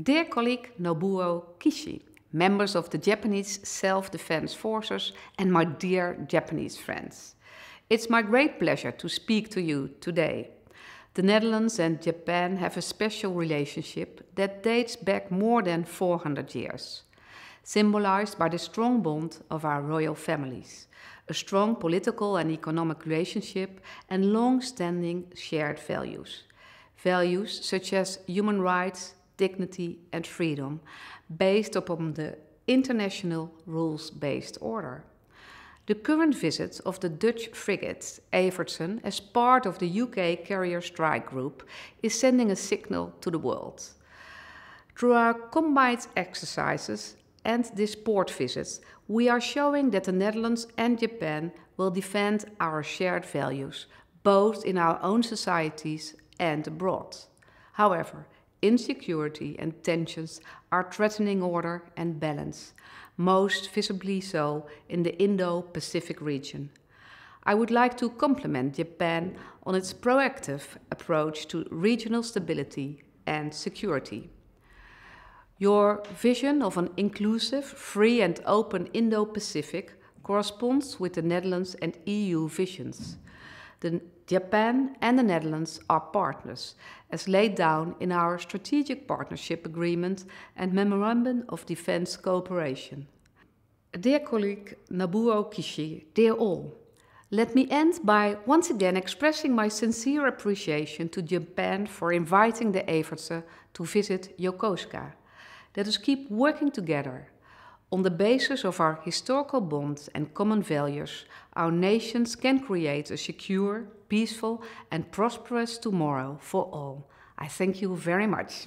Dear colleague Nobuo Kishi, members of the Japanese Self Defense Forces, and my dear Japanese friends, it's my great pleasure to speak to you today. The Netherlands and Japan have a special relationship that dates back more than 400 years, symbolized by the strong bond of our royal families, a strong political and economic relationship, and long standing shared values. Values such as human rights, dignity, and freedom based upon the international rules based order. The current visit of the Dutch frigate Evertsen as part of the UK carrier strike group is sending a signal to the world. Through our combined exercises and this port visit, we are showing that the Netherlands and Japan will defend our shared values, both in our own societies and abroad. However, Insecurity and tensions are threatening order and balance, most visibly so in the Indo Pacific region. I would like to compliment Japan on its proactive approach to regional stability and security. Your vision of an inclusive, free, and open Indo Pacific corresponds with the Netherlands and EU visions. The, Japan and the Netherlands are partners, as laid down in our Strategic Partnership Agreement and Memorandum of Defense Cooperation. Dear colleague Nobuo Kishi, dear all, let me end by once again expressing my sincere appreciation to Japan for inviting the Evertse to visit Yokosuka. Let us keep working together on the basis of our historical bonds and common values, our nations can create a secure, peaceful, and prosperous tomorrow for all. I thank you very much.